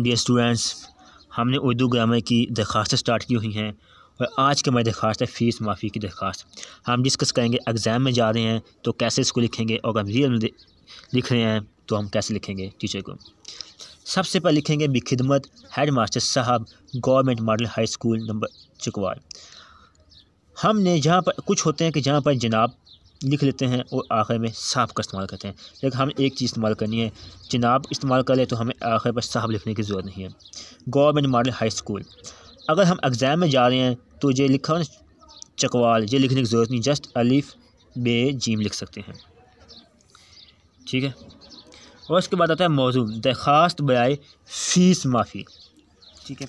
D um, students हमने Urdu grammar की दरखास्तें start की हुई हैं और आज की हमारी दरखास्त है फ़ीस माफ़ी की दरख्वास्त हम डिस्कस करेंगे एग्ज़ाम में जा रहे हैं तो कैसे इसको लिखेंगे और अगर रियल में लिख रहे हैं तो हम कैसे लिखेंगे टीचर को सबसे पहले लिखेंगे बिखिदमत हेड मास्टर साहब government model high school number Chakwar हमने जहाँ पर कुछ होते हैं कि जहाँ पर जनाब लिख लेते हैं और आखिर में साफ़ का इस्तेमाल करते हैं लेकिन हमें एक चीज़ इस्तेमाल करनी है जनाब इस्तेमाल कर ले तो हमें आखिर पर साहब लिखने की ज़रूरत नहीं है गवर्नमेंट मॉडल हाई स्कूल अगर हम एग्ज़ाम में जा रहे हैं तो ये लिखा ना चकवाल ये लिखने की ज़रूरत नहीं जस्ट अलिफ बे जीम लिख सकते हैं ठीक है और उसके बाद आता है मौजूद दरख्वास्त बराए फीस माफ़ी ठीक है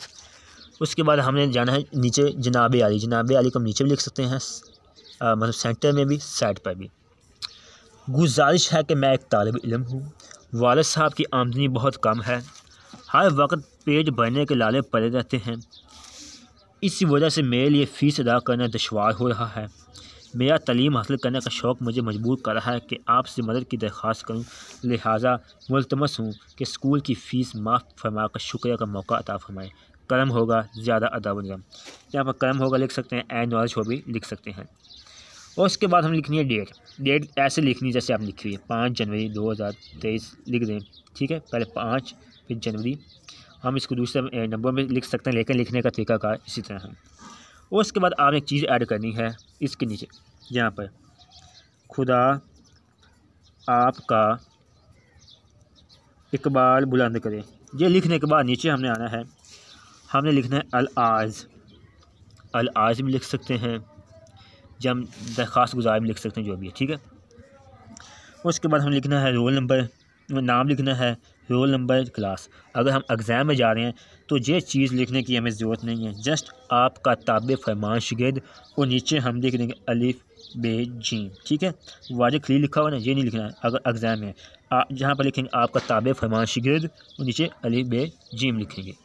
उसके बाद हमने जाना है नीचे जनाब आली जनाब आली को हम नीचे भी लिख सकते हैं मतलब सेंटर में भी साइड पर भी गुजारिश है कि मैं एक तालब इलम हूँ वालद साहब की आमदनी बहुत कम है हर वक्त पेट भरने के लाले पड़े रहते हैं इसी वजह से मेरे लिए फ़ीस अदा करना दुशवार हो रहा है मेरा तलीम हासिल करने का शौक़ मुझे मजबूर कर रहा है कि आपसे मदद की दरख्वास्त करूँ लिहाजा मुलतमस हूँ कि स्कूल की फ़ीस माफ़ फरमा का शुक्रिया का मौका अता फरमाएँ कर्म होगा ज़्यादा अदब नज़म यहाँ पर कर्म होगा लिख सकते हैं एंड नॉलेज हो भी लिख सकते हैं और उसके बाद हम लिखनी है डेट डेट ऐसे लिखनी जैसे आप लिखी हुई है पाँच जनवरी दो हज़ार तेईस लिख दें ठीक है पहले पाँच फिर जनवरी हम इसको दूसरे नंबर में लिख सकते हैं लेकिन लिखने का तरीका का इसी तरह है और उसके बाद आप एक चीज़ ऐड करनी है इसके नीचे यहाँ पर खुदा आपका इकबाल बुलंद करें ये लिखने के बाद नीचे हमने आना है हमने लिखना है अल आज अल आज भी लिख सकते हैं जब हम दरख्वास्त गुजार भी लिख सकते हैं जो भी है ठीक है उसके बाद हमें लिखना है रोल नंबर नाम लिखना है रोल नंबर क्लास अगर हम एग्ज़ाम में जा रहे हैं तो ये चीज़ लिखने की हमें ज़रूरत नहीं है जस्ट आपका ताब फरमान शगद और नीचे हम लिख देंगे अलिफ बे जी ठीक है वाज खली लिखा हुआ ना ये नहीं लिखना है अगर एग्ज़ाम में आप जहाँ पर लिखेंगे आपका ताब फरमान शगद और नीचे अलिफ बे जीम लिखेंगे